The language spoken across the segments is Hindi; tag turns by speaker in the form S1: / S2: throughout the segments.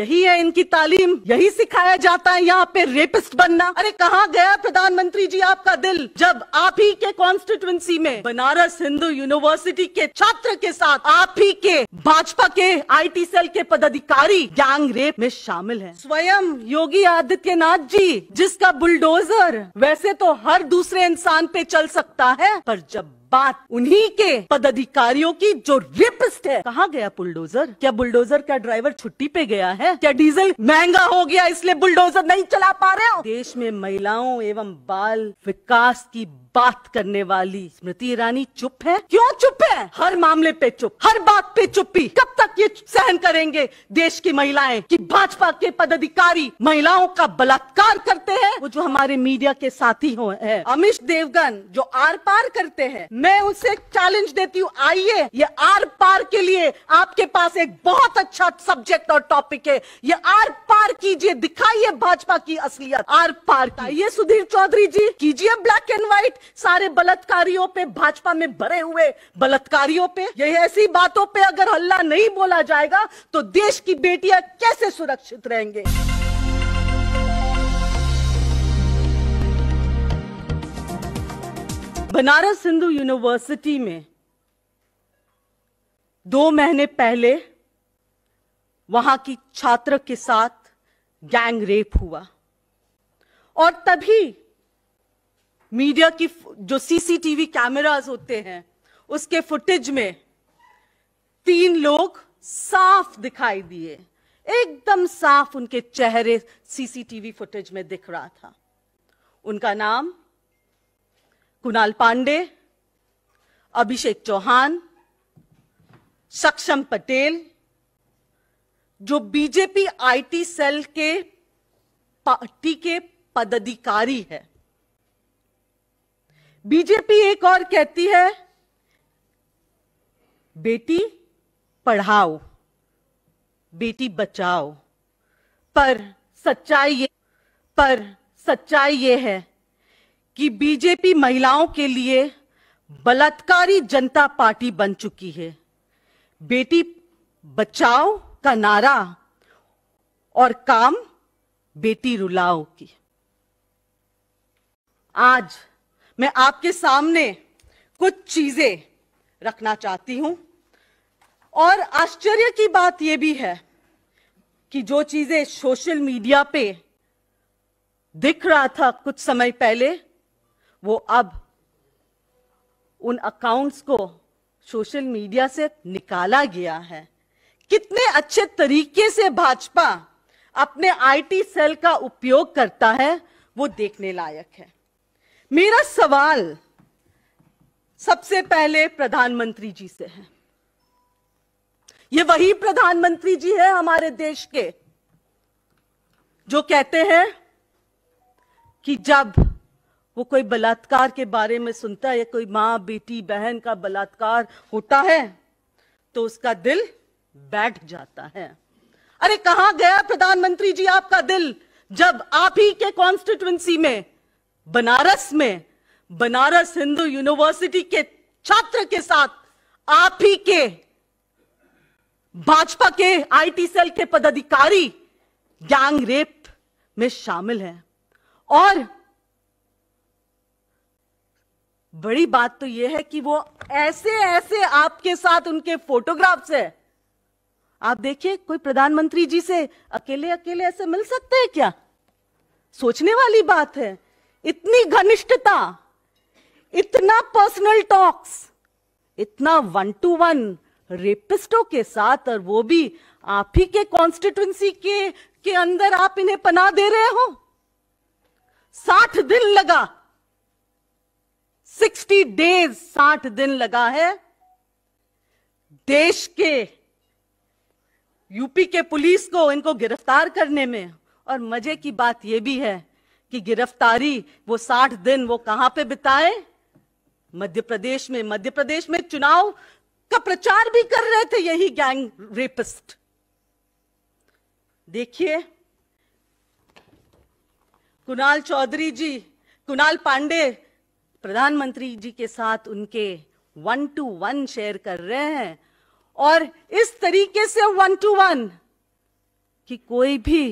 S1: यही है इनकी तालीम यही सिखाया जाता है यहाँ पे रेपिस्ट बनना अरे कहाँ गया प्रधानमंत्री जी आपका दिल जब आप ही के कॉन्स्टिट्यूंसी में बनारस हिंदू यूनिवर्सिटी के छात्र के साथ आप ही के भाजपा के आईटी सेल के पदाधिकारी गैंग रेप में शामिल हैं स्वयं योगी आदित्यनाथ जी जिसका बुलडोजर वैसे तो हर दूसरे इंसान पे चल सकता है पर जब बात उन्हीं के पदाधिकारियों की जो रिपस्ट है कहा गया बुलडोजर क्या बुलडोजर का ड्राइवर छुट्टी पे गया है क्या डीजल महंगा हो गया इसलिए बुलडोजर नहीं चला पा रहे हो देश में महिलाओं एवं बाल विकास की बात करने वाली स्मृति ईरानी चुप है क्यों चुप है हर मामले पे चुप हर बात पे चुप्पी कब तक ये सहन करेंगे देश की महिलाएं कि भाजपा के पदाधिकारी महिलाओं का बलात्कार करते हैं वो जो हमारे मीडिया के साथी हो है अमित देवगन जो आर पार करते हैं मैं उसे चैलेंज देती हूँ आइए ये आर पार के लिए आपके पास एक बहुत अच्छा सब्जेक्ट और टॉपिक है ये आर पार कीजिए दिखाइए भाजपा की असलियत आर पार ये सुधीर चौधरी जी कीजिए ब्लैक एंड व्हाइट सारे बलात्कारियों पे भाजपा में भरे हुए बलात्कारियों पे ये ऐसी बातों पे अगर हल्ला नहीं बोला जाएगा तो देश की बेटियां कैसे सुरक्षित रहेंगे बनारस हिंदू यूनिवर्सिटी में दो महीने पहले वहां की छात्र के साथ गैंग रेप हुआ और तभी मीडिया की जो सीसीटीवी कैमरास होते हैं उसके फुटेज में तीन लोग साफ दिखाई दिए एकदम साफ उनके चेहरे सीसीटीवी फुटेज में दिख रहा था उनका नाम कुणाल पांडे अभिषेक चौहान सक्षम पटेल जो बीजेपी आईटी सेल के पार्टी के पदाधिकारी है बीजेपी एक और कहती है बेटी पढ़ाओ बेटी बचाओ पर सच्चाई ये पर सच्चाई ये है कि बीजेपी महिलाओं के लिए बलात्कारी जनता पार्टी बन चुकी है बेटी बचाओ का नारा और काम बेटी रुलाओ की आज मैं आपके सामने कुछ चीजें रखना चाहती हूं और आश्चर्य की बात यह भी है कि जो चीजें सोशल मीडिया पे दिख रहा था कुछ समय पहले वो अब उन अकाउंट्स को सोशल मीडिया से निकाला गया है कितने अच्छे तरीके से भाजपा अपने आईटी सेल का उपयोग करता है वो देखने लायक है मेरा सवाल सबसे पहले प्रधानमंत्री जी से है ये वही प्रधानमंत्री जी है हमारे देश के जो कहते हैं कि जब वो कोई बलात्कार के बारे में सुनता है कोई मां बेटी बहन का बलात्कार होता है तो उसका दिल बैठ जाता है अरे कहा गया प्रधानमंत्री जी आपका दिल जब आप ही के कॉन्स्टिट्युएंसी में बनारस में बनारस हिंदू यूनिवर्सिटी के छात्र के साथ आप ही के भाजपा के आईटी सेल के पदाधिकारी गैंग रेप में शामिल हैं और बड़ी बात तो यह है कि वो ऐसे ऐसे आपके साथ उनके फोटोग्राफ्स है आप देखिए कोई प्रधानमंत्री जी से अकेले अकेले ऐसे मिल सकते हैं क्या सोचने वाली बात है इतनी घनिष्ठता इतना पर्सनल टॉक्स इतना वन टू वन रेपिस्टों के साथ और वो भी आप ही के कॉन्स्टिट्युएंसी के के अंदर आप इन्हें पना दे रहे हो साठ दिन लगा सिक्सटी डेज साठ दिन लगा है देश के यूपी के पुलिस को इनको गिरफ्तार करने में और मजे की बात यह भी है की गिरफ्तारी वो साठ दिन वो कहां पे बिताए मध्य प्रदेश में मध्य प्रदेश में चुनाव का प्रचार भी कर रहे थे यही गैंग रेपिस्ट देखिए कुणाल चौधरी जी कुणाल पांडे प्रधानमंत्री जी के साथ उनके वन टू वन शेयर कर रहे हैं और इस तरीके से वन टू वन कि कोई भी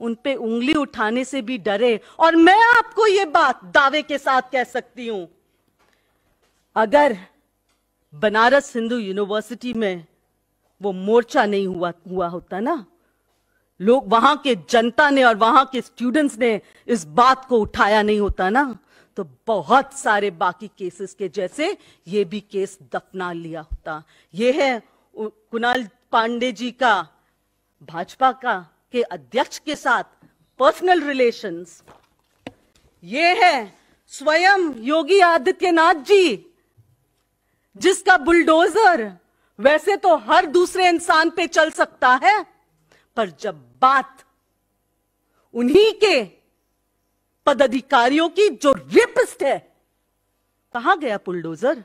S1: उन पे उंगली उठाने से भी डरे और मैं आपको ये बात दावे के साथ कह सकती हूं अगर बनारस हिंदू यूनिवर्सिटी में वो मोर्चा नहीं हुआ हुआ होता ना लोग वहां के जनता ने और वहां के स्टूडेंट्स ने इस बात को उठाया नहीं होता ना तो बहुत सारे बाकी केसेस के जैसे ये भी केस दफना लिया होता ये है कुणाल पांडे जी का भाजपा का के अध्यक्ष के साथ पर्सनल रिलेशंस ये है स्वयं योगी आदित्यनाथ जी जिसका बुलडोजर वैसे तो हर दूसरे इंसान पे चल सकता है पर जब बात उन्हीं के पदाधिकारियों की जो रिपस्ट है कहा गया बुलडोजर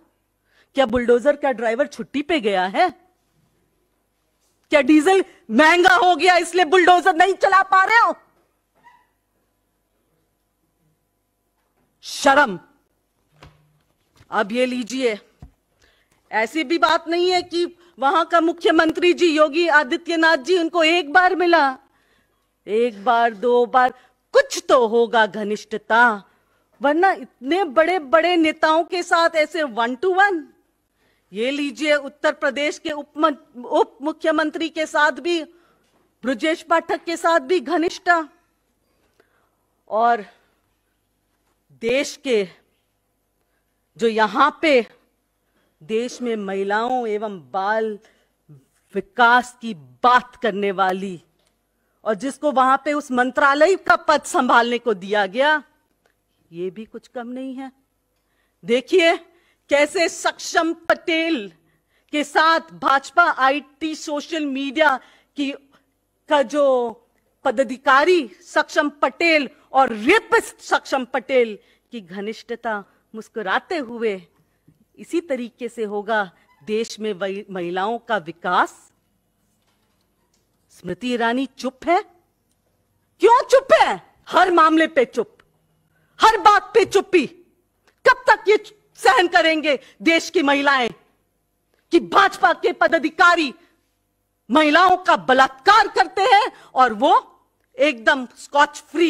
S1: क्या बुलडोजर का ड्राइवर छुट्टी पे गया है क्या डीजल महंगा हो गया इसलिए बुलडोजर नहीं चला पा रहे हो शर्म अब ये लीजिए ऐसी भी बात नहीं है कि वहां का मुख्यमंत्री जी योगी आदित्यनाथ जी उनको एक बार मिला एक बार दो बार कुछ तो होगा घनिष्ठता वरना इतने बड़े बड़े नेताओं के साथ ऐसे वन टू वन ये लीजिए उत्तर प्रदेश के उप उप मुख्यमंत्री के साथ भी ब्रजेश पाठक के साथ भी घनिष्ठा और देश के जो यहां पे देश में महिलाओं एवं बाल विकास की बात करने वाली और जिसको वहां पे उस मंत्रालय का पद संभालने को दिया गया ये भी कुछ कम नहीं है देखिए कैसे सक्षम पटेल के साथ भाजपा आईटी सोशल मीडिया की का जो पदाधिकारी सक्षम पटेल और रेपिस्ट सक्षम पटेल की घनिष्ठता मुस्कुराते हुए इसी तरीके से होगा देश में महिलाओं का विकास स्मृति ईरानी चुप है क्यों चुप है हर मामले पे चुप हर बात पे चुप्पी कब तक ये सहन करेंगे देश की महिलाएं कि भाजपा के पदाधिकारी महिलाओं का बलात्कार करते हैं और वो एकदम स्कॉच फ्री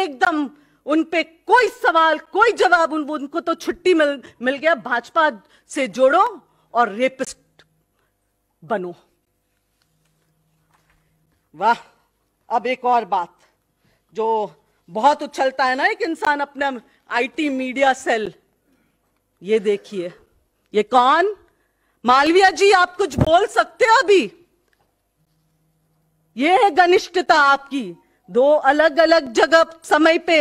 S1: एकदम उन पे कोई सवाल कोई जवाब उन, उनको तो छुट्टी मिल मिल गया भाजपा से जोड़ो और रेपिस्ट बनो वाह अब एक और बात जो बहुत उछलता है ना एक इंसान अपना आईटी मीडिया सेल ये देखिए ये कौन मालविया जी आप कुछ बोल सकते हो अभी ये है घनिष्ठता आपकी दो अलग अलग जगह समय पे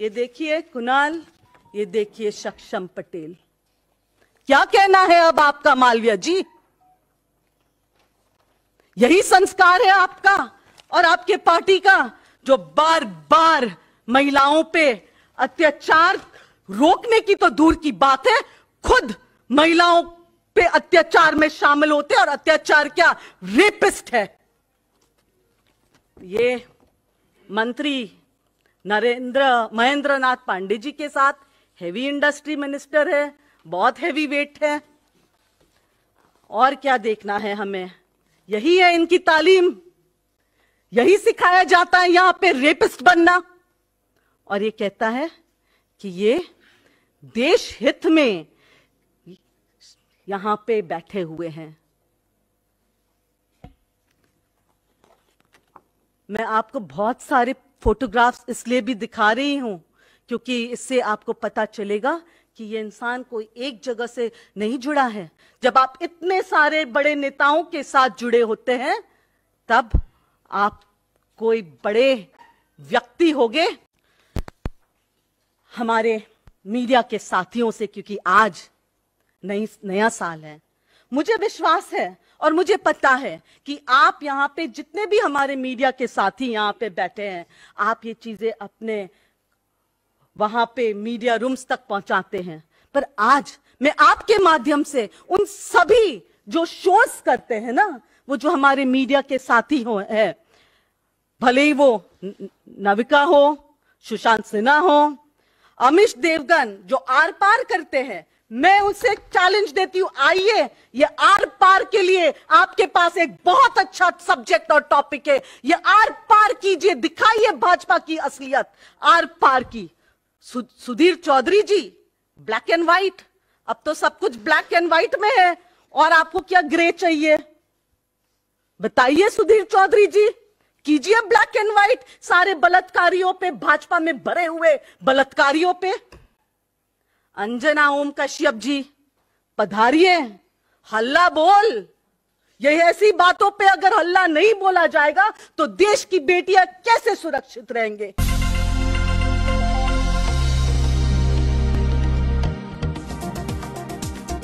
S1: ये देखिए कुणाल ये देखिए सक्षम पटेल क्या कहना है अब आपका मालविया जी यही संस्कार है आपका और आपके पार्टी का जो बार बार महिलाओं पे अत्याचार रोकने की तो दूर की बात है खुद महिलाओं पे अत्याचार में शामिल होते और अत्याचार क्या रेपिस्ट है ये मंत्री नरेंद्र महेंद्र नाथ पांडे जी के साथ हेवी इंडस्ट्री मिनिस्टर है बहुत हेवी वेट है और क्या देखना है हमें यही है इनकी तालीम यही सिखाया जाता है यहां पे रेपिस्ट बनना और ये कहता है कि ये देश हित में यहां पे बैठे हुए हैं मैं आपको बहुत सारे फोटोग्राफ्स इसलिए भी दिखा रही हूं क्योंकि इससे आपको पता चलेगा कि ये इंसान कोई एक जगह से नहीं जुड़ा है जब आप इतने सारे बड़े नेताओं के साथ जुड़े होते हैं तब आप कोई बड़े व्यक्ति होगे हमारे मीडिया के साथियों से क्योंकि आज नई नया साल है मुझे विश्वास है और मुझे पता है कि आप यहाँ पे जितने भी हमारे मीडिया के साथी यहाँ पे बैठे हैं आप ये चीजें अपने वहां पे मीडिया रूम्स तक पहुंचाते हैं पर आज मैं आपके माध्यम से उन सभी जो शोज करते हैं ना वो जो हमारे मीडिया के साथी हो है भले ही वो नविका हो सुशांत सिन्हा हो अमिश देवगन जो आर पार करते हैं मैं उसे चैलेंज देती हूं आइए ये आर पार के लिए आपके पास एक बहुत अच्छा सब्जेक्ट और टॉपिक है ये आर पार कीजिए दिखाइए भाजपा की असलियत आर पार की सु, Sudhir Chaudhary ji black and white अब तो सब कुछ ब्लैक एंड व्हाइट में है और आपको क्या ग्रे चाहिए बताइए सुधीर चौधरी जी कीजिए ब्लैक एंड व्हाइट सारे बलात्कारियों पे भाजपा में भरे हुए बलात्कारियों पे अंजना ओम कश्यप जी पधारिए हल्ला बोल यही ऐसी बातों पे अगर हल्ला नहीं बोला जाएगा तो देश की बेटियां कैसे सुरक्षित रहेंगे